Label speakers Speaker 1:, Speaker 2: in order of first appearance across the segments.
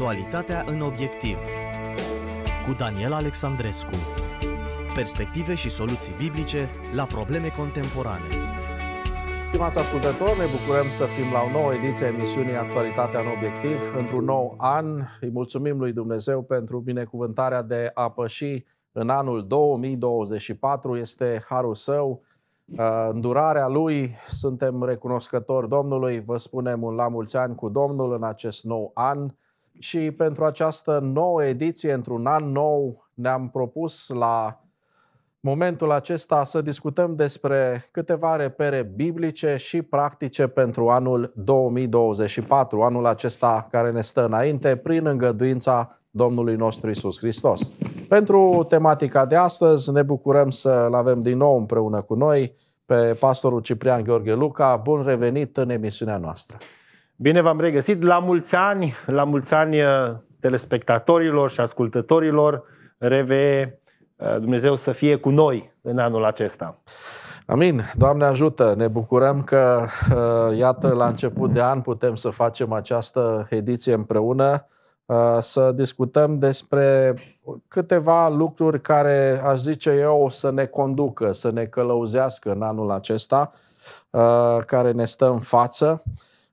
Speaker 1: Actualitatea în obiectiv cu Daniel Alexandrescu Perspective și soluții biblice la probleme contemporane Stimați ascultători, ne bucurăm să fim la o nouă ediție a emisiunii Actualitatea în obiectiv într-un nou an. Îi mulțumim lui Dumnezeu pentru binecuvântarea de a păși în anul 2024. Este harul său, uh, îndurarea Lui, suntem recunoscători Domnului, vă spunem un la mulți ani cu Domnul în acest nou an și pentru această nouă ediție, într-un an nou, ne-am propus la momentul acesta să discutăm despre câteva repere biblice și practice pentru anul 2024, anul acesta care ne stă înainte, prin îngăduința Domnului nostru Isus Hristos. Pentru tematica de astăzi, ne bucurăm să-l avem din nou împreună cu noi pe pastorul Ciprian Gheorghe Luca. Bun revenit în emisiunea noastră! Bine v-am regăsit,
Speaker 2: la mulți ani, la mulți ani uh, telespectatorilor și ascultătorilor
Speaker 1: reve uh, Dumnezeu să fie cu noi în anul acesta. Amin, Doamne ajută! Ne bucurăm că, uh, iată, la început de an putem să facem această ediție împreună, să discutăm despre câteva lucruri care, aș zice eu, să ne conducă, să ne călăuzească în anul acesta, care ne stă în față.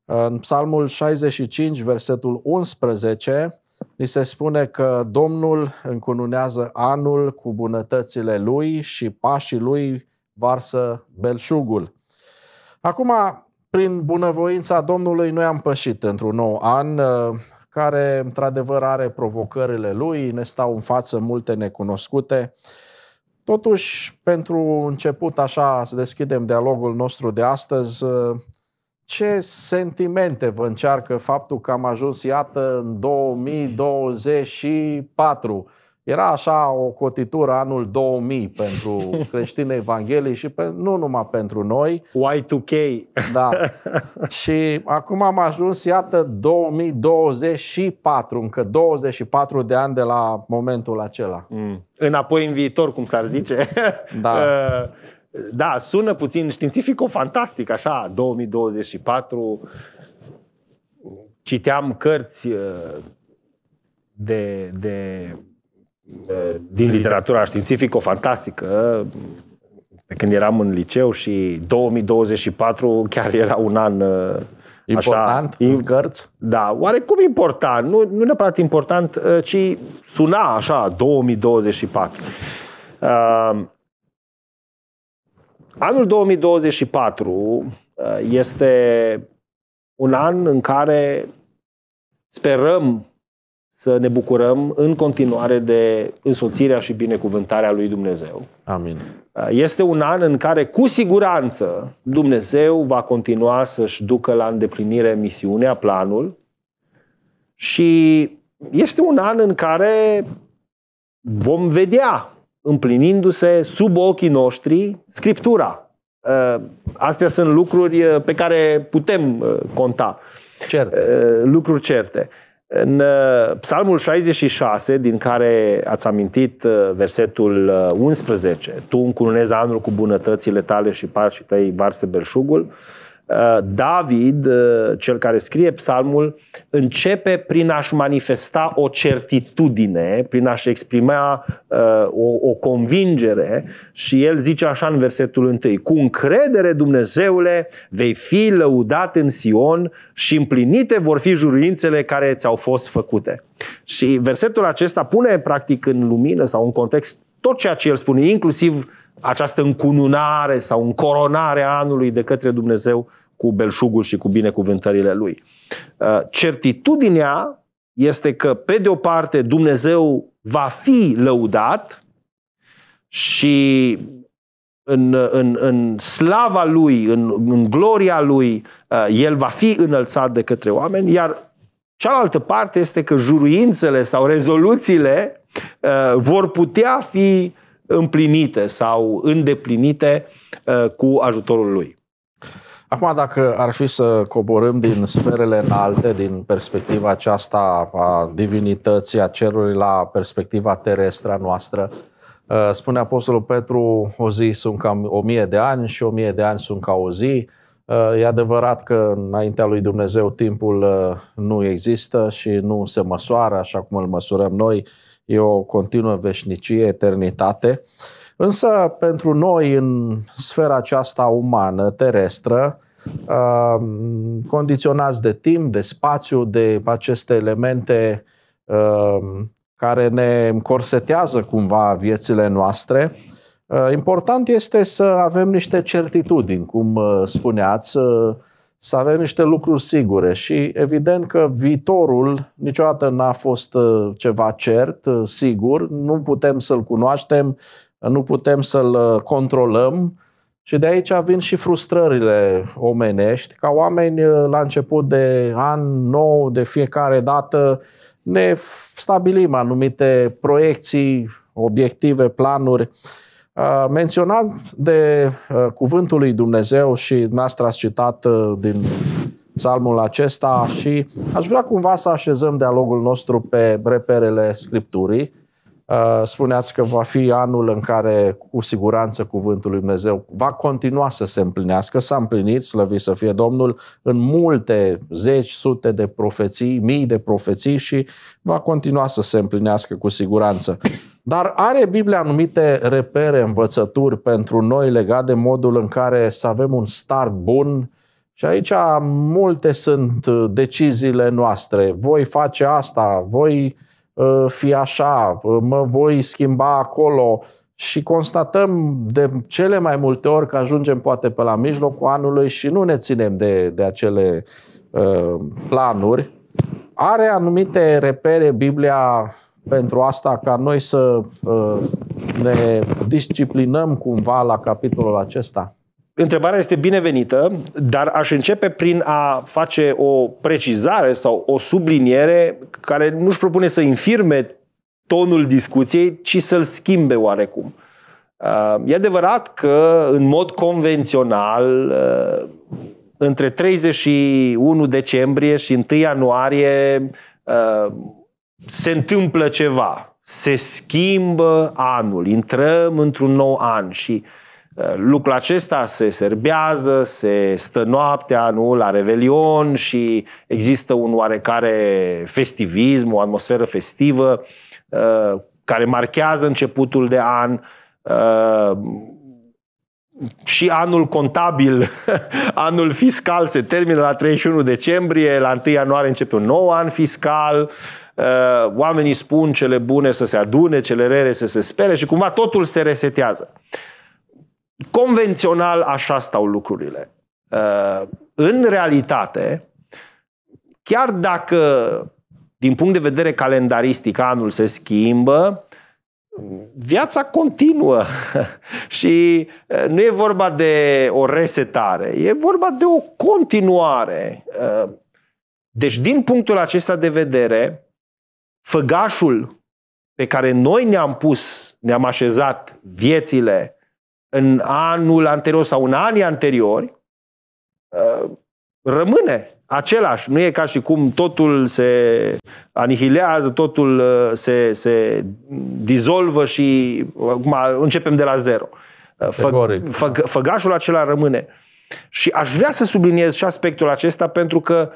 Speaker 1: În Psalmul 65, versetul 11, ni se spune că Domnul încununează anul cu bunătățile lui și pașii lui varsă belșugul. Acum, prin bunăvoința Domnului, noi am pășit într-un nou an uh, care, într-adevăr, are provocările lui, ne stau în față multe necunoscute. Totuși, pentru început, așa, să deschidem dialogul nostru de astăzi, uh, ce sentimente vă încearcă faptul că am ajuns, iată, în 2024? Era așa o cotitură anul 2000 pentru creștini evanghelii și pe, nu numai pentru noi. Y2K. Da. Și acum am ajuns, iată, 2024, încă 24 de ani de la momentul acela.
Speaker 2: Mm. Înapoi în viitor, cum s-ar zice. Da. Uh, da, sună puțin științific, o fantastic așa, 2024, citeam cărți uh, de, de, uh, din literatura științifică, fantastică pe când eram în liceu și 2024 chiar era un an uh, Important? Așa, în cărți? Da, oarecum important. Nu, nu neapărat important, ci suna așa 2024. Uh, Anul 2024 uh, este un an în care sperăm să ne bucurăm în continuare de însoțirea și binecuvântarea lui Dumnezeu. Amin. Uh, este un an în care cu siguranță Dumnezeu va continua să-și ducă la îndeplinire misiunea, planul și este un an în care vom vedea împlinindu-se sub ochii noștri Scriptura. Uh, astea sunt lucruri uh, pe care putem uh, conta. Certe. Lucruri certe. În Psalmul 66, din care ați amintit versetul 11, Tu încununezi anul cu bunătățile tale și par și tăi varse belșugul, uh, Uh, David, uh, cel care scrie psalmul, începe prin a-și manifesta o certitudine, prin a-și exprima uh, o, o convingere și el zice așa în versetul 1, cu încredere Dumnezeule vei fi lăudat în Sion și împlinite vor fi juruințele care ți-au fost făcute. Și versetul acesta pune practic în lumină sau în context tot ceea ce el spune, inclusiv această încununare sau încoronare a anului de către Dumnezeu cu belșugul și cu binecuvântările lui. Uh, certitudinea este că, pe de o parte, Dumnezeu va fi lăudat și în, în, în slava lui, în, în gloria lui, uh, el va fi înălțat de către oameni, iar cealaltă parte este că juruințele sau rezoluțiile uh, vor putea fi împlinite sau îndeplinite uh, cu ajutorul
Speaker 1: lui. Acum, dacă ar fi să coborâm din sferele înalte, din perspectiva aceasta a divinității, a cerului, la perspectiva terestră a noastră, uh, spune Apostolul Petru, o zi sunt cam o mie de ani și o mie de ani sunt ca o zi. Uh, e adevărat că înaintea lui Dumnezeu timpul nu există și nu se măsoară așa cum îl măsurăm noi e o continuă veșnicie, eternitate. Însă, pentru noi, în sfera aceasta umană, terestră, uh, condiționați de timp, de spațiu, de aceste elemente uh, care ne încorsetează cumva viețile noastre, uh, important este să avem niște certitudini, cum spuneați, să avem niște lucruri sigure și evident că viitorul niciodată n-a fost uh, ceva cert, uh, sigur, nu putem să-l cunoaștem, nu putem să-l uh, controlăm și de aici vin și frustrările omenești, ca oameni la început de an nou, de fiecare dată, ne stabilim anumite proiecții, obiective, planuri, Menționat de cuvântul lui Dumnezeu și dumneavoastră ați citat din psalmul acesta și aș vrea cumva să așezăm dialogul nostru pe reperele Scripturii, Uh, spuneați că va fi anul în care, cu siguranță, Cuvântul lui Dumnezeu va continua să se împlinească, s-a împlinit, slăvit să fie Domnul, în multe zeci, sute de profeții, mii de profeții și va continua să se împlinească cu siguranță. Dar are Biblia anumite repere, învățături pentru noi legate de modul în care să avem un start bun, și aici multe sunt deciziile noastre. Voi face asta, voi uh, Uh, fi așa, uh, mă voi schimba acolo și constatăm de cele mai multe ori că ajungem poate pe la mijlocul anului și nu ne ținem de, de acele uh, planuri. Are anumite repere Biblia pentru asta ca noi să uh, ne disciplinăm cumva la capitolul acesta?
Speaker 2: întrebarea este binevenită, dar aș începe prin a face o precizare sau o subliniere care nu-și propune să infirme tonul discuției, ci să-l schimbe oarecum. Uh, e adevărat că, în mod convențional, uh, între 31 decembrie și 1 ianuarie uh, se întâmplă ceva, se schimbă anul, intrăm într-un nou an și uh, Lucrul acesta se serbează, se stă noaptea, nu, la Revelion și există un oarecare festivism, o atmosferă festivă uh, care marchează începutul de an uh, și anul contabil, anul fiscal se termină la 31 decembrie, la 1 ianuarie începe un nou an fiscal, uh, oamenii spun cele bune să se adune, cele rele să se spere și cumva totul se resetează. Convențional așa stau lucrurile. Uh, în realitate, chiar dacă din punct de vedere calendaristic anul se schimbă, viața continuă și uh, nu e vorba de o resetare, e vorba de o continuare. Uh, deci, din punctul acesta de vedere, făgașul pe care noi ne-am pus, ne-am așezat viețile în anul anterior sau în anii anteriori, uh, rămâne același. Nu e ca și cum totul se anihilează, totul uh, se, se dizolvă și uh, acum începem de la zero. Fă, fă, făgașul acela rămâne. Și aș vrea să subliniez și aspectul acesta pentru că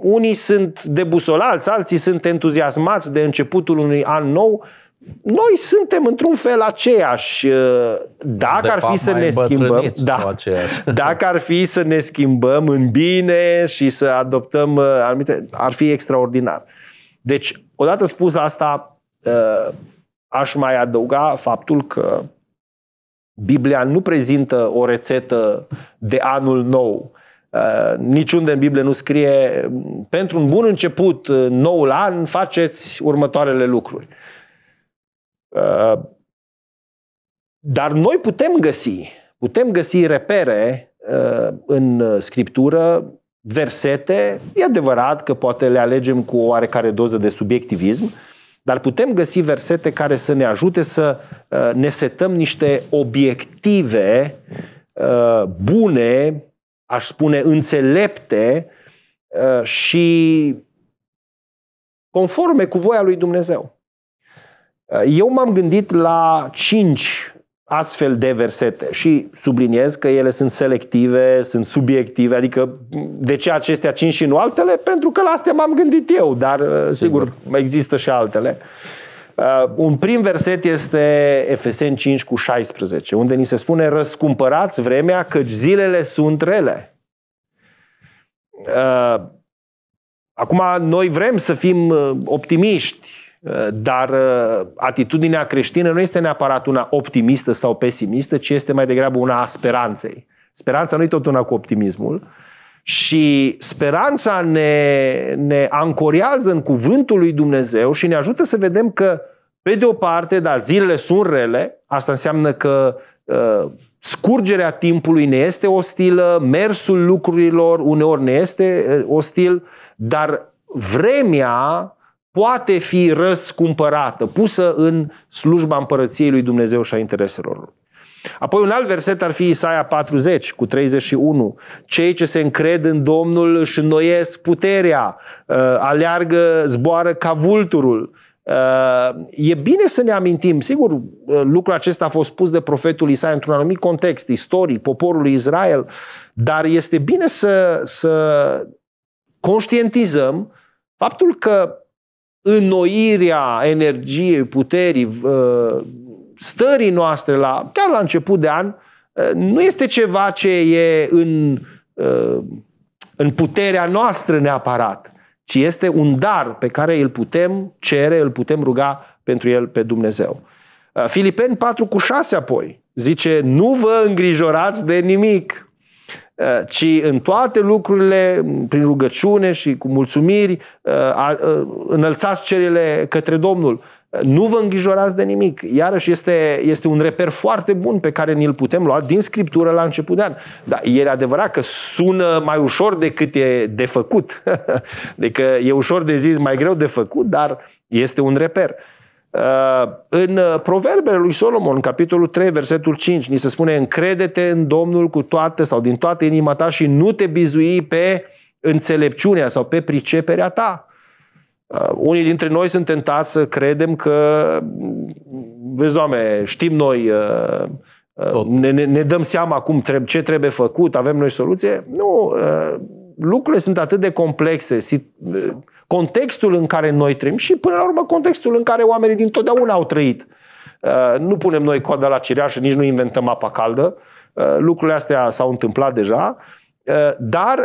Speaker 2: unii sunt debusolați, alții sunt entuziasmați de începutul unui an nou noi suntem într-un fel aceeași. Uh, dacă de ar fi să ne schimbăm,
Speaker 1: da,
Speaker 2: dacă ar fi să ne schimbăm în bine și să adoptăm uh, anumite, ar fi extraordinar. Deci, odată spus asta, uh, aș mai adăuga faptul că Biblia nu prezintă o rețetă de anul nou. Niciunde în Biblie nu scrie pentru un bun început, noul an, faceți următoarele lucruri. Uh, dar noi putem găsi, putem găsi repere uh, în scriptură, versete, e adevărat că poate le alegem cu o oarecare doză de subiectivism, dar putem găsi versete care să ne ajute să uh, ne setăm niște obiective bune, aș spune înțelepte și conforme cu voia lui Dumnezeu. Uh, eu m-am gândit la cinci astfel de versete și subliniez că ele sunt selective, sunt subiective, adică de ce acestea cinci și nu altele? Pentru că la astea m-am gândit eu, dar uh, sigur, sigur. există și altele. Uh, un prim verset este Efeseni 5 cu 16, unde ni se spune răscumpărați vremea căci zilele sunt rele. Uh, acum, noi vrem să fim uh, optimiști, dar uh, atitudinea creștină nu este neapărat una optimistă sau pesimistă, ci este mai degrabă una a speranței. Speranța nu e totuna cu optimismul. Și speranța ne, ne ancorează în cuvântul lui Dumnezeu și ne ajută să vedem că, pe de o parte, da, zilele sunt rele, asta înseamnă că uh, scurgerea timpului ne este ostilă, mersul lucrurilor uneori ne este uh, ostil, dar vremea poate fi răscumpărată, pusă în slujba împărăției lui Dumnezeu și a intereselor lui. Apoi un alt verset ar fi Isaia 40 cu 31. Cei ce se încred în Domnul își înnoiesc puterea, uh, aleargă, zboară ca vulturul. Uh, e bine să ne amintim, sigur, uh, lucrul acesta a fost spus de profetul Isaia într-un anumit context istoric, poporului Israel, dar este bine să, să conștientizăm faptul că înnoirea energiei, puterii, ă, stării noastre, la, chiar la început de an, ă, nu este ceva ce e în, ă, în puterea noastră neapărat, ci este un dar pe care îl putem cere, îl putem ruga pentru el pe Dumnezeu. Filipeni 4 cu 6 apoi zice, nu vă îngrijorați de nimic, Eh, ci în toate lucrurile, prin rugăciune și cu mulțumiri, eh, eh, înălțați cerile către Domnul. Nu vă îngrijorați de nimic. Iarăși este, este un reper foarte bun pe care ni-l putem lua din Scriptură la început de an. Dar e adevărat că sună mai ușor decât e de făcut. adică e ușor de zis, mai greu de făcut, dar este un reper. Uh, în uh, proverbele lui Solomon, în capitolul 3, versetul 5, ni se spune încredete în Domnul cu toate sau din toată inima ta și nu te bizui pe înțelepciunea sau pe priceperea ta. Uh, unii dintre noi sunt tentați să credem că, vezi, doamne, știm noi, ne, ne, ne dăm seama cum trebuie, ce trebuie făcut, avem noi soluție. Nu, lucrurile sunt atât de complexe, contextul în care noi trăim și până la urmă contextul în care oamenii din totdeauna au trăit. Uh, nu punem noi coada la cireașă, nici nu inventăm apa caldă. Uh, lucrurile astea s-au întâmplat deja, uh, dar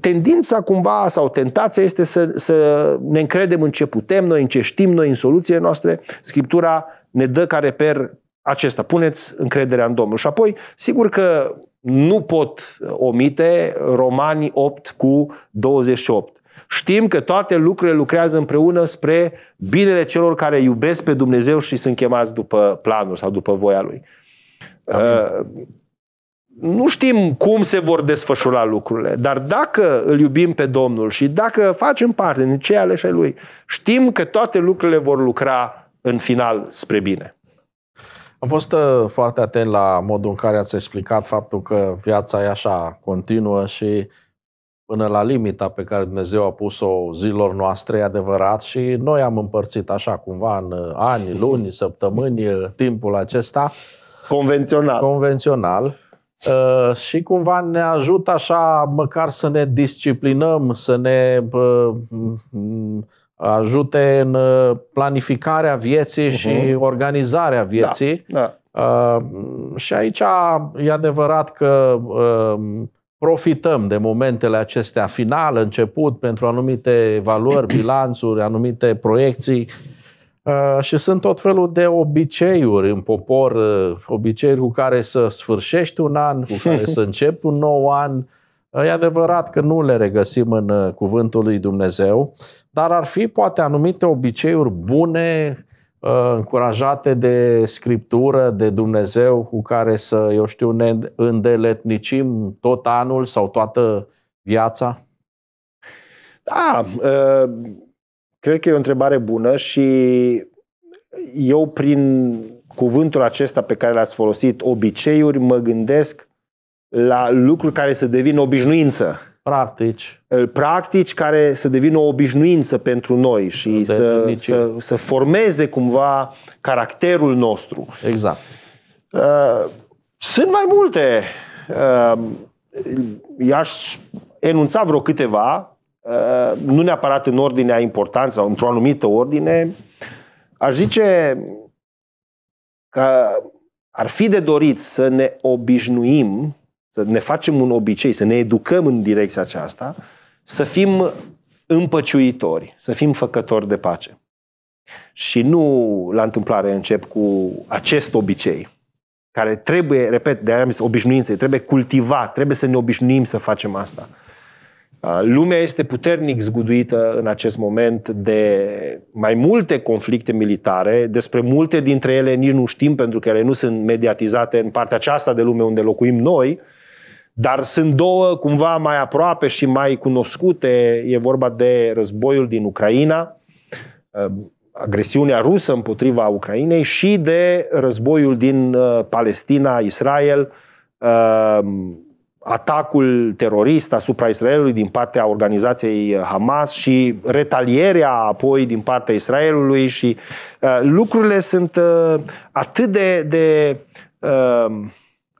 Speaker 2: tendința cumva sau tentația este să, să ne încredem în ce putem noi, în ce știm noi, în soluțiile noastre. Scriptura ne dă ca reper acesta. Puneți încrederea în Domnul. Și apoi, sigur că nu pot omite Romani 8 cu 28. Știm că toate lucrurile lucrează împreună spre binele celor care iubesc pe Dumnezeu și sunt chemați după planul sau după voia Lui. Uh, nu știm cum se vor desfășura lucrurile, dar dacă îl iubim pe Domnul și dacă facem parte din cei aleși ai Lui, știm că toate lucrurile vor lucra în final spre bine.
Speaker 1: Am fost uh, foarte atent la modul în care ați explicat faptul că viața e așa continuă și până la limita pe care Dumnezeu a pus-o zilor noastre, e adevărat, și noi am împărțit așa cumva în uh, ani, luni, săptămâni, uh, timpul acesta. Convențional. Convențional. și cumva ne ajută așa măcar să ne disciplinăm, să ne uh, ajute în uh, planificarea vieții uh-huh. și organizarea vieții. Da, da. Uh, și aici e adevărat că uh, profităm de momentele acestea final, început, pentru anumite valori, bilanțuri, anumite proiecții uh, și sunt tot felul de obiceiuri în popor, uh, obiceiuri cu care să sfârșești un an, cu care să începi un nou an, E adevărat că nu le regăsim în uh, cuvântul lui Dumnezeu, dar ar fi poate anumite obiceiuri bune, uh, încurajate de Scriptură, de Dumnezeu, cu care să, eu știu, ne îndeletnicim tot anul sau toată viața?
Speaker 2: Da, uh, cred că e o întrebare bună și eu prin cuvântul acesta pe care l-ați folosit, obiceiuri, mă gândesc la lucruri care să devină obișnuință. Practici. Ă, practici care să devină o obișnuință pentru noi și De să, să, să formeze cumva caracterul nostru. Exact. Ă, sunt mai multe. Ă, i-aș enunța vreo câteva, nu neapărat în ordinea importantă sau într-o anumită ordine. Aș zice că ar fi de dorit să ne obișnuim să ne facem un obicei, să ne educăm în direcția aceasta, să fim împăciuitori, să fim făcători de pace. Și nu la întâmplare încep cu acest obicei, care trebuie, repet, de aia obișnuințe, trebuie cultivat, trebuie să ne obișnuim să facem asta. Lumea este puternic zguduită în acest moment de mai multe conflicte militare, despre multe dintre ele nici nu știm pentru că ele nu sunt mediatizate în partea aceasta de lume unde locuim noi, dar sunt două cumva mai aproape și mai cunoscute. E vorba de războiul din Ucraina, uh, agresiunea rusă împotriva Ucrainei și de războiul din uh, Palestina, Israel, uh, atacul terorist asupra Israelului din partea organizației Hamas și retalierea apoi din partea Israelului și lucrurile sunt atât de, de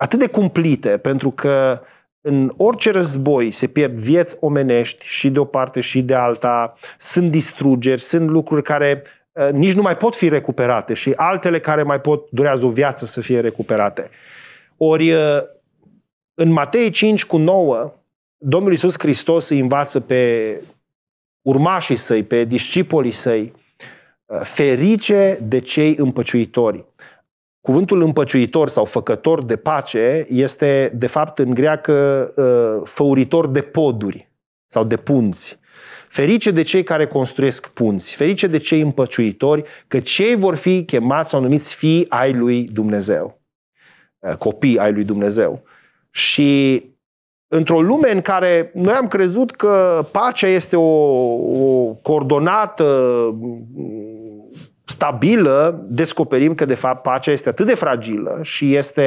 Speaker 2: atât de cumplite, pentru că în orice război se pierd vieți omenești și de o parte și de alta, sunt distrugeri, sunt lucruri care uh, nici nu mai pot fi recuperate și altele care mai pot durează o viață să fie recuperate. Ori uh, în Matei 5 cu 9, Domnul Iisus Hristos îi învață pe urmașii săi, pe discipolii săi, uh, ferice de cei împăciuitori. Cuvântul împăciuitor sau făcător de pace este, de fapt, în greacă ă, făuritor de poduri sau de punți. Ferice de cei care construiesc punți, ferice de cei împăciuitori, că cei vor fi chemați sau numiți fii ai lui Dumnezeu, ă, copii ai lui Dumnezeu. Și într-o lume în care noi am crezut că pacea este o, o coordonată stabilă, descoperim că de fapt pacea este atât de fragilă și este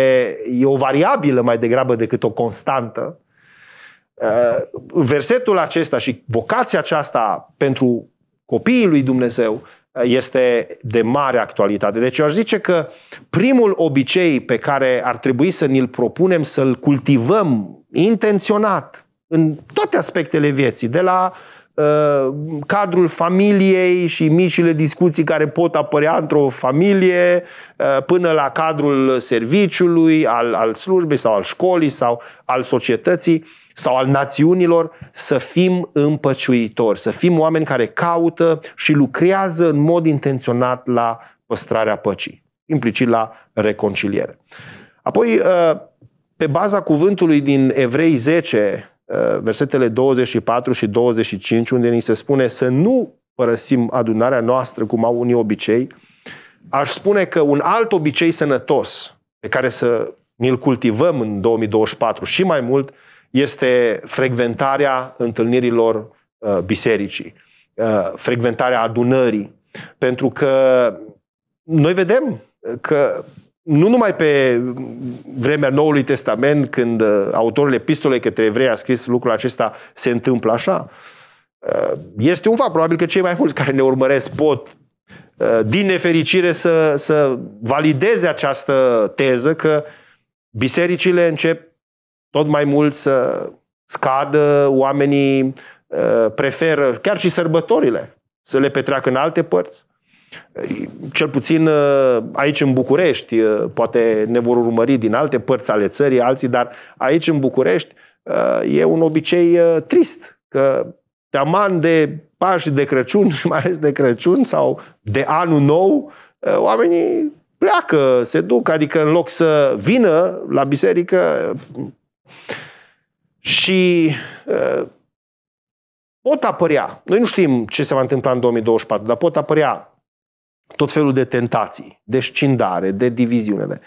Speaker 2: e o variabilă mai degrabă decât o constantă. Uh, versetul acesta și vocația aceasta pentru copiii lui Dumnezeu uh, este de mare actualitate. Deci eu aș zice că primul obicei pe care ar trebui să ni-l propunem să-l cultivăm intenționat în toate aspectele vieții, de la uh, Uh, cadrul familiei și micile discuții care pot apărea într-o familie, uh, până la cadrul serviciului, al, al slujbei sau al școlii sau al societății sau al națiunilor, să fim împăciuitori, să fim oameni care caută și lucrează în mod intenționat la păstrarea păcii, implicit la reconciliere. Apoi, uh, pe baza cuvântului din Evrei 10, Uh, versetele 24 și 25, unde ni se spune să nu părăsim adunarea noastră cum au unii obicei, aș spune că un alt obicei sănătos pe care să ni-l cultivăm în 2024 și mai mult este frecventarea întâlnirilor uh, bisericii, uh, frecventarea adunării. Pentru că noi vedem că nu numai pe vremea Noului Testament, când uh, autorul epistolei către evrei a scris lucrul acesta, se întâmplă așa. Uh, este un fapt, probabil că cei mai mulți care ne urmăresc pot, uh, din nefericire, să, să valideze această teză că bisericile încep tot mai mult să scadă, oamenii preferă chiar și sărbătorile să le petreacă în alte părți. Cel puțin uh, aici în București, uh, poate ne vor urmări din alte părți ale țării, alții, dar aici în București uh, e un obicei trist, că teaman de Paști de Crăciun, mai ales de Crăciun sau de Anul Nou, oamenii pleacă, se duc, adică în loc să vină la biserică și pot apărea, noi nu știm ce se va întâmpla în 2024, dar pot apărea tot felul de tentații, de scindare, de diviziune. De...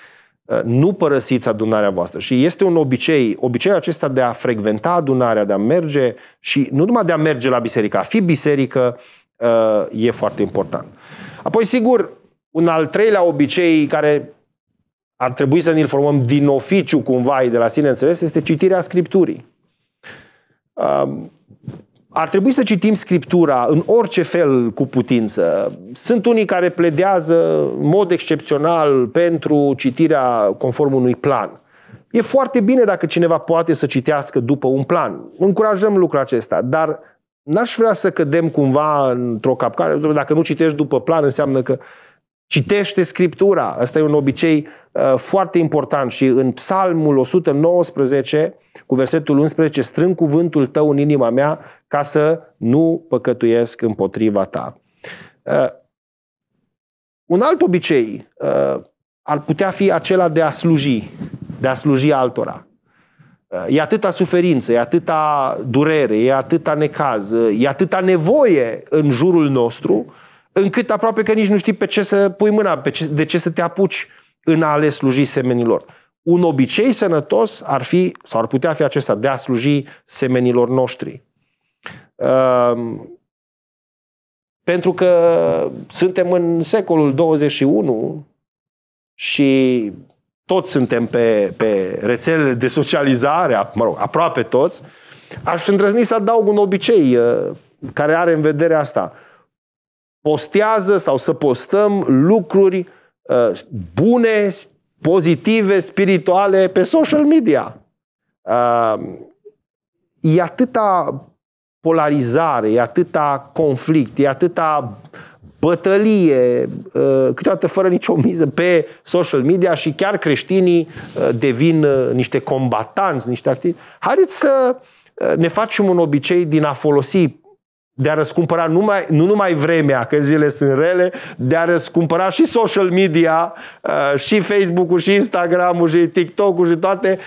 Speaker 2: Uh, nu părăsiți adunarea voastră. Și este un obicei, obiceiul acesta de a frecventa adunarea, de a merge și nu numai de a merge la biserică, a fi biserică uh, e foarte important. Apoi, sigur, un al treilea obicei care ar trebui să ne-l formăm din oficiu cumva de la sine înțeles este citirea Scripturii. Uh, ar trebui să citim Scriptura în orice fel cu putință. Sunt unii care pledează în mod excepțional pentru citirea conform unui plan. E foarte bine dacă cineva poate să citească după un plan. Încurajăm lucrul acesta, dar n-aș vrea să cădem cumva într-o capcare. Dacă nu citești după plan, înseamnă că uh, Citește Scriptura. Asta e un obicei uh, foarte important și în Psalmul 119, cu versetul 11, strâng cuvântul tău în inima mea ca să nu păcătuiesc împotriva ta. Uh, un alt obicei uh, ar putea fi acela de a sluji, de a sluji altora. Uh, e atâta suferință, e atâta durere, e atâta necaz, uh, e atâta nevoie în jurul nostru, încât aproape că nici nu știi pe ce să pui mâna, pe ce, de ce să te apuci în a le sluji semenilor. Un obicei sănătos ar fi, sau ar putea fi acesta, de a sluji semenilor noștri. Um, pentru că suntem în secolul 21 și toți suntem pe, pe rețelele de socializare, mă rog, aproape toți, aș îndrăzni să adaug un obicei uh, care are în vedere asta. Uh, postează sau să postăm lucruri uh, bune, pozitive, spirituale pe social media. Uh, e atâta polarizare, e atâta conflict, e atâta bătălie, uh, câteodată fără nicio miză pe social media și chiar creștinii uh, devin uh, niște combatanți, niște activi. Haideți să ne facem un obicei din a folosi de a răscumpăra numai, nu numai vremea, că zilele sunt rele, de a răscumpăra și social media, uh, și Facebook-ul, și Instagram-ul, și TikTok-ul, și toate,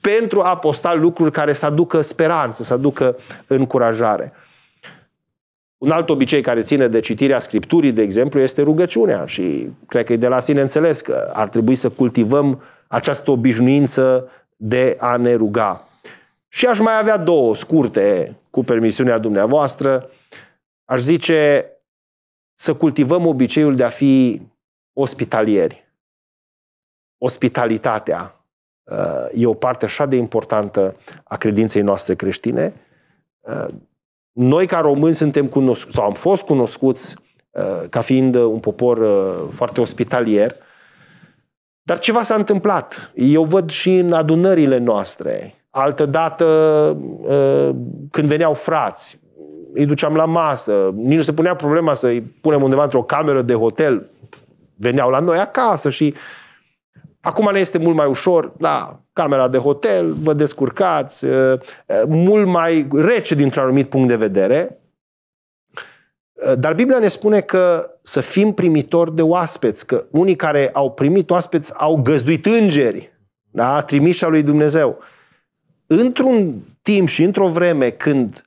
Speaker 2: pentru a posta lucruri care să aducă speranță, să aducă încurajare. Un alt obicei care ține de citirea Scripturii, de exemplu, este rugăciunea și cred că e de la sine înțeles că ar trebui să cultivăm această obișnuință de a ne ruga. Și aș mai avea două scurte, cu permisiunea dumneavoastră aș zice, să cultivăm obiceiul de a fi ospitalieri. Ospitalitatea uh, e o parte așa de importantă a credinței noastre creștine. Uh, noi, ca români, suntem cunoscuți, sau am fost cunoscuți uh, ca fiind un popor foarte ospitalier, dar ceva s-a întâmplat. Eu văd și în adunările noastre, altădată când veneau frați, îi duceam la masă, nici nu se punea problema să-i punem undeva într-o cameră de hotel, veneau la noi acasă și acum ne este mult mai ușor, la da, camera de hotel, vă descurcați, uh, uh, mult mai rece dintr-un anumit punct de vedere, uh, dar Biblia ne spune că să fim primitori de oaspeți, că unii care au primit oaspeți au găzduit îngeri, da? trimișa lui Dumnezeu. Într-un timp și într-o vreme când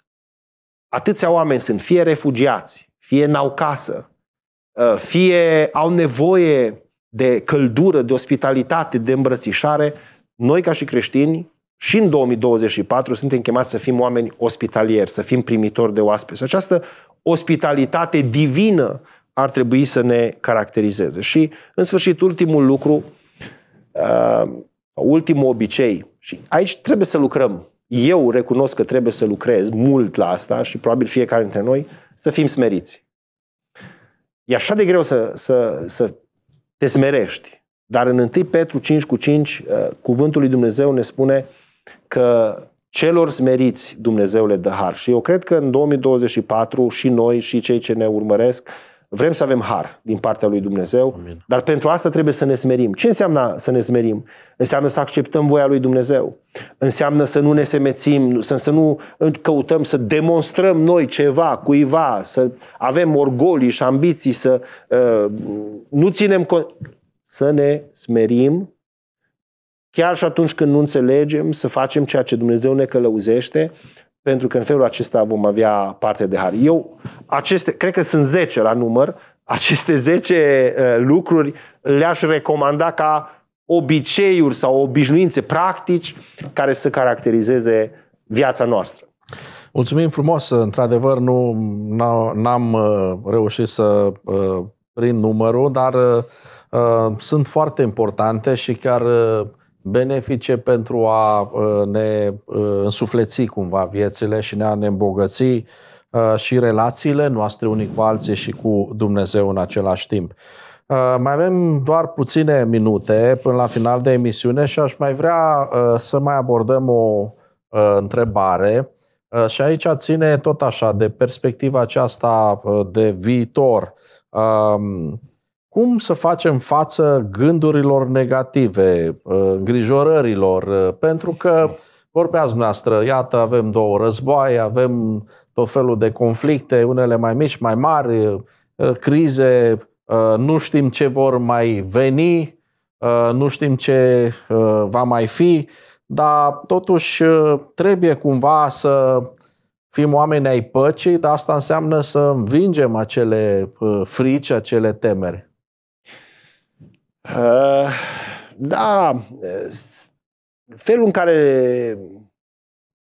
Speaker 2: Atâția oameni sunt fie refugiați, fie n-au casă, uh, fie au nevoie de căldură, de ospitalitate, de îmbrățișare. Noi, ca și creștini, și în 2024 suntem chemați să fim oameni ospitalieri, să fim primitori de oaspeți. Această ospitalitate divină ar trebui să ne caracterizeze. Și, în sfârșit, ultimul lucru, uh, ultimul obicei, și aici trebuie să lucrăm eu recunosc că trebuie să lucrez mult la asta și probabil fiecare dintre noi să fim smeriți. E așa de greu să, să, să te smerești. Dar în 1 Petru 5 cu 5, uh, cuvântul lui Dumnezeu ne spune că celor smeriți Dumnezeu le dă har. Și eu cred că în 2024 și noi și cei ce ne urmăresc Vrem să avem har din partea lui Dumnezeu, Amin. dar pentru asta trebuie să ne smerim. Ce înseamnă să ne smerim? Înseamnă să acceptăm voia lui Dumnezeu. Înseamnă să nu ne semețim, să, să nu căutăm să demonstrăm noi ceva, cuiva, să avem orgolii și ambiții, să uh, nu ținem cont. Să ne smerim chiar și atunci când nu înțelegem, să facem ceea ce Dumnezeu ne călăuzește pentru că în felul acesta vom avea parte de har. Eu, aceste, cred că sunt 10 la număr, aceste 10 uh, lucruri le-aș recomanda ca obiceiuri sau obișnuințe practici care să caracterizeze viața noastră.
Speaker 1: Mulțumim frumos, într-adevăr nu n-am uh, reușit să uh, prind numărul, dar sunt foarte importante și chiar benefice pentru a uh, ne uh, însufleți cumva viețile și ne a ne îmbogăți uh, și relațiile noastre unii cu alții și cu Dumnezeu în același timp. Mai avem doar puține minute până la final de emisiune și aș mai vrea să mai abordăm o întrebare și aici ține tot așa de perspectiva aceasta de viitor. Um, cum să facem față gândurilor negative, uh, îngrijorărilor? Uh, pentru că vorbeați dumneavoastră, iată, avem două războaie, avem tot felul de conflicte, unele mai mici, mai mari, uh, crize, nu știm ce vor mai veni, nu știm ce va mai fi, dar totuși trebuie cumva să fim oameni ai păcii, dar asta înseamnă să învingem acele frici, acele temeri. Ă, da, felul în care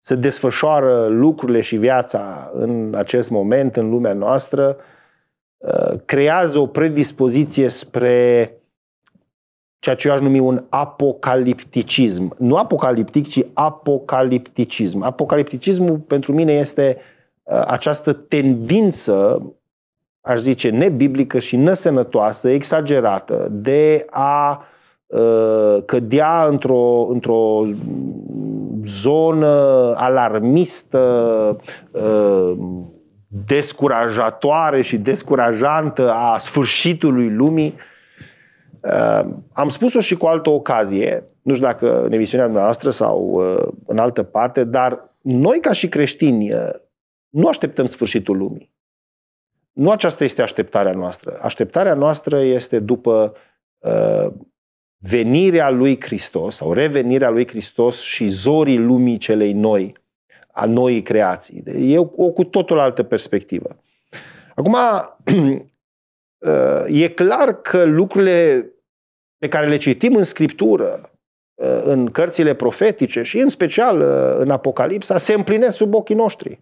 Speaker 2: se desfășoară lucrurile și viața în acest moment, în lumea noastră, ă, creează o predispoziție spre ceea ce eu aș numi un apocalipticism. Nu apocaliptic, ci apocalipticism. Apocalipticismul pentru mine este ă, această tendință aș zice, nebiblică și nesănătoasă, exagerată, de a ă, cădea într-o, într-o zonă alarmistă, ă, descurajatoare și descurajantă a sfârșitului lumii. Ă, am spus-o și cu altă ocazie, nu știu dacă în emisiunea noastră sau în altă parte, dar noi ca și creștini nu așteptăm sfârșitul lumii. Nu aceasta este așteptarea noastră. Așteptarea noastră este după uh, venirea lui Hristos sau revenirea lui Hristos și zorii lumii celei noi, a noii creații. E o, o cu totul altă perspectivă. Acum, uh, e clar că lucrurile pe care le citim în Scriptură, uh, în cărțile profetice și în special uh, în Apocalipsa, se împlinesc sub ochii noștri.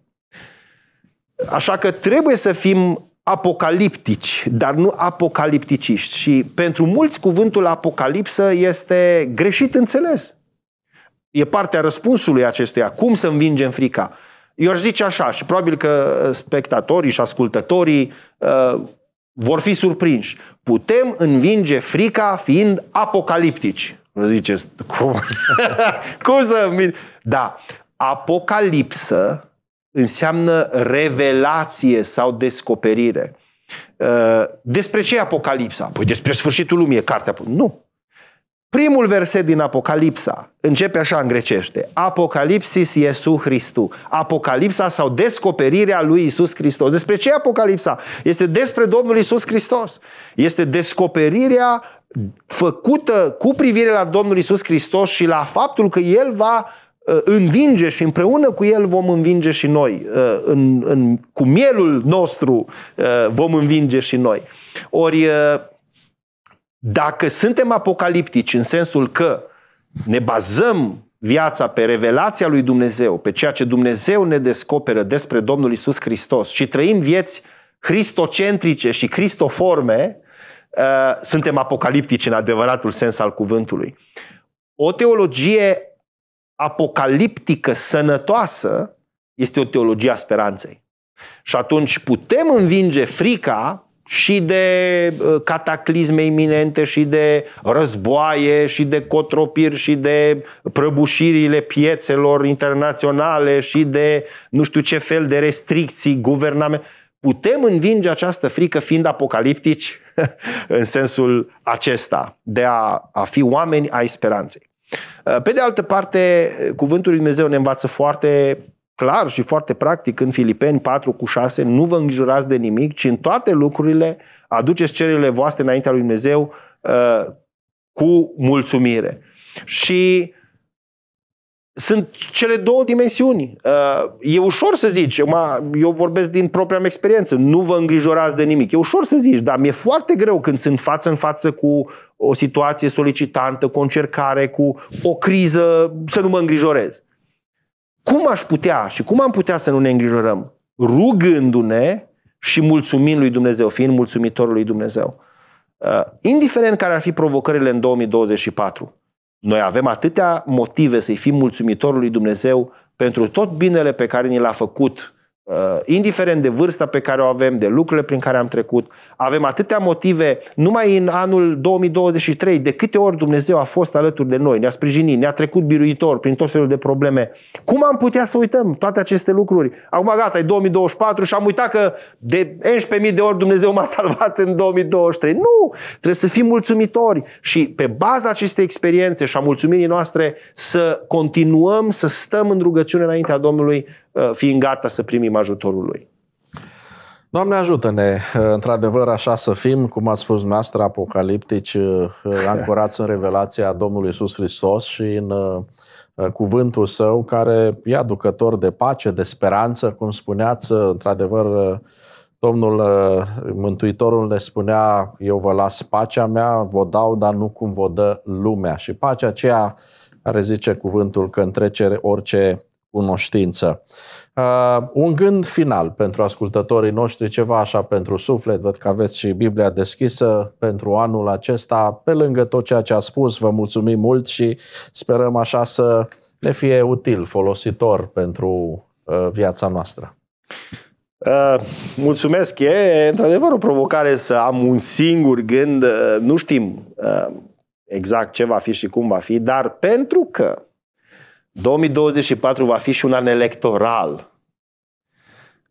Speaker 2: Așa că trebuie să fim apocaliptici, dar nu apocalipticiști. Și pentru mulți cuvântul apocalipsă este greșit înțeles. E partea răspunsului acestuia. Cum să învingem frica? Eu aș zice așa și probabil că spectatorii și ascultătorii uh, vor fi surprinși. Putem învinge frica fiind apocaliptici. Ziceți, cum? cum să... Da, apocalipsă înseamnă revelație sau descoperire. Uh, despre ce e Apocalipsa? Păi despre sfârșitul lumii e cartea. Nu. Primul verset din Apocalipsa începe așa în grecește. Apocalipsis Iesu Hristu. Apocalipsa sau descoperirea lui Iisus Hristos. Despre ce e Apocalipsa? Este despre Domnul Iisus Hristos. Este descoperirea făcută cu privire la Domnul Iisus Hristos și la faptul că El va Uh, învinge și împreună cu El vom învinge și noi. Uh, în, în, cu mielul nostru uh, vom învinge și noi. Ori dacă suntem apocaliptici în sensul că ne bazăm viața pe revelația lui Dumnezeu, pe ceea ce Dumnezeu ne descoperă despre Domnul Isus Hristos și trăim vieți cristocentrice și cristoforme, suntem apocaliptici în adevăratul sens al cuvântului. O teologie apocaliptică, sănătoasă, este o teologie a speranței. Și atunci putem învinge frica și de uh, cataclisme iminente, și de războaie, și de cotropiri, și de prăbușirile piețelor internaționale, și de nu știu ce fel de restricții guvername. Putem învinge această frică fiind apocaliptici în sensul acesta de a, a fi oameni ai speranței. Uh, pe de altă parte, uh, cuvântul lui Dumnezeu ne învață foarte clar și foarte practic în Filipeni 4 cu 6, nu vă îngrijorați de nimic, ci în toate lucrurile aduceți cererile voastre înaintea lui Dumnezeu uh, cu mulțumire. Și sunt cele două dimensiuni. Uh, e ușor să zici, eu vorbesc din propria mea experiență, nu vă îngrijorați de nimic. E ușor să zici, dar mi-e foarte greu când sunt față în față cu o situație solicitantă, cu o încercare, cu o criză, să nu mă îngrijorez. Cum aș putea și cum am putea să nu ne îngrijorăm? Rugându-ne și mulțumind lui Dumnezeu, fiind mulțumitorul lui Dumnezeu. Uh, indiferent care ar fi provocările în 2024, noi avem atâtea motive să-i fim mulțumitorului Dumnezeu pentru tot binele pe care ni l-a făcut Uh, indiferent de vârsta pe care o avem, de lucrurile prin care am trecut, avem atâtea motive, numai în anul 2023, de câte ori Dumnezeu a fost alături de noi, ne-a sprijinit, ne-a trecut biruitor prin tot felul de probleme. Cum am putea să uităm toate aceste lucruri? Acum gata, e 2024 și am uitat că de 11.000 de ori Dumnezeu m-a salvat în 2023. Nu! Trebuie să fim mulțumitori și pe baza acestei experiențe și a mulțumirii noastre să continuăm să stăm în rugăciune înaintea Domnului Uh, fiind gata să primim ajutorul lui.
Speaker 1: Doamne ajută-ne, uh, într-adevăr așa să fim, cum ați spus dumneavoastră, apocaliptici, uh, ancorați în revelația Domnului Isus Hristos și în cuvântul său, care e aducător de pace, de speranță, cum spuneați, într-adevăr, Domnul Mântuitorul le spunea, eu vă las pacea mea, vă dau, dar nu cum vă dă lumea. Și pacea aceea care zice cuvântul că întrece orice cunoștință. Uh, un gând final pentru ascultătorii noștri, ceva așa pentru suflet, văd că aveți și Biblia deschisă pentru anul acesta. Pe lângă tot ceea ce a spus, vă mulțumim mult și sperăm așa să ne fie util, folositor pentru uh, viața noastră.
Speaker 2: Uh, mulțumesc, e într-adevăr o provocare să am un singur gând, uh, nu știm uh, exact ce va fi și cum va fi, dar pentru că 2024 va fi și un an electoral.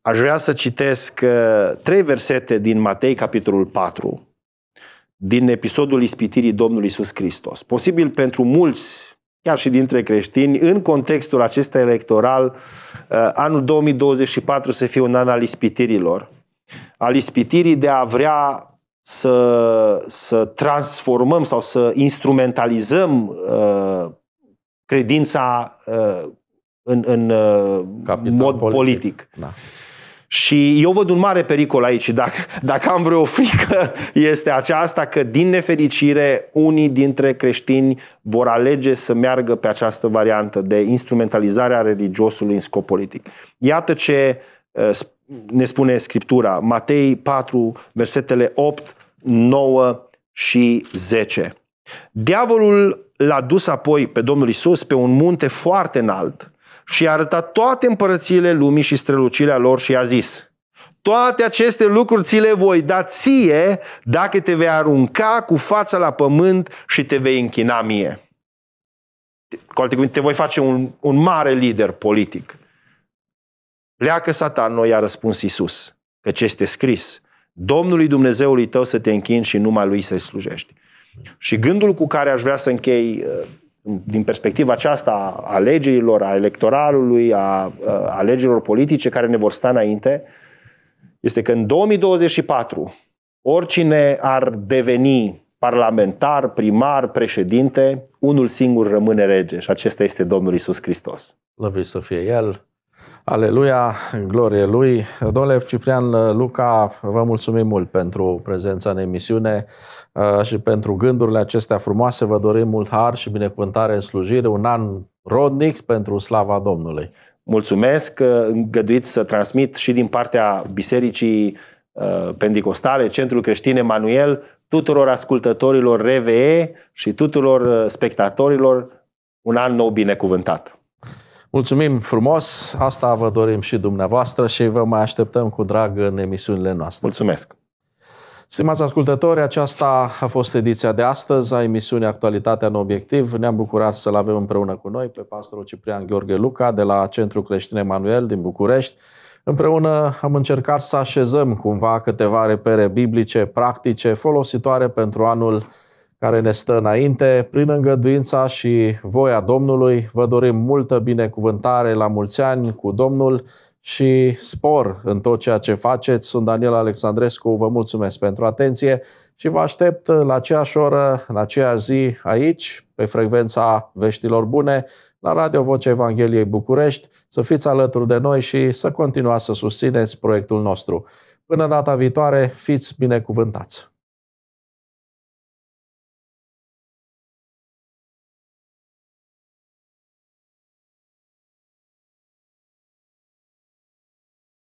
Speaker 2: Aș vrea să citesc uh, trei versete din Matei, capitolul 4, din episodul ispitirii Domnului Isus Hristos. Posibil pentru mulți chiar și dintre creștini, în contextul acesta electoral, uh, anul 2024 să fie un an al ispitirilor, al ispitirii de a vrea să, să transformăm sau să instrumentalizăm uh, credința uh, în, în uh, mod politic. politic. Da. Și eu văd un mare pericol aici. Dacă, dacă am vreo frică, este aceasta că, din nefericire, unii dintre creștini vor alege să meargă pe această variantă de instrumentalizare a religiosului în scop politic. Iată ce uh, ne spune Scriptura, Matei 4, versetele 8, 9 și 10. Diavolul l-a dus apoi pe Domnul Isus pe un munte foarte înalt și i-a arătat toate împărățiile lumii și strălucirea lor și i-a zis toate aceste lucruri ți le voi da ție dacă te vei arunca cu fața la pământ și te vei închina mie. Cu alte cuvinte, te voi face un, un mare lider politic. Leacă satan, noi i-a răspuns Isus, că ce este scris, Domnului Dumnezeului tău să te închin și numai lui să-i slujești. Și gândul cu care aș vrea să închei uh, din perspectiva aceasta a alegerilor, a electoralului, a uh, alegerilor politice care ne vor sta înainte, este că în 2024 oricine ar deveni parlamentar, primar, președinte, unul singur rămâne rege și acesta este Domnul Isus Hristos.
Speaker 1: Lăvui să fie El, Aleluia, glorie Lui! Domnule Ciprian Luca, vă mulțumim mult pentru prezența în emisiune uh, și pentru gândurile acestea frumoase. Vă dorim mult har și binecuvântare în slujire, un an rodnic pentru slava Domnului. Mulțumesc îngăduit să transmit și din partea Bisericii uh,
Speaker 2: Pentecostale, Centrul Creștin Emanuel, tuturor ascultătorilor RVE și tuturor uh, spectatorilor un an nou binecuvântat.
Speaker 1: Mulțumim frumos, asta vă dorim și dumneavoastră și vă mai așteptăm cu drag în emisiunile noastre. Mulțumesc! Stimați ascultători, aceasta a fost ediția de astăzi a emisiunii Actualitatea în Obiectiv. Ne-am bucurat să-l avem împreună cu noi pe pastorul Ciprian Gheorghe Luca de la Centrul Creștin Emanuel din București. Împreună am încercat să așezăm cumva câteva repere biblice, practice, folositoare pentru anul care ne stă înainte. Prin îngăduința și voia Domnului, vă dorim multă binecuvântare la mulți ani cu Domnul și spor în tot ceea ce faceți. Sunt Daniel Alexandrescu, vă mulțumesc pentru atenție și vă aștept la aceeași oră, în aceeași zi, aici, pe frecvența Veștilor Bune, la Radio Vocea Evangheliei București, să fiți alături de noi și să continuați să susțineți proiectul nostru. Până data viitoare, fiți binecuvântați!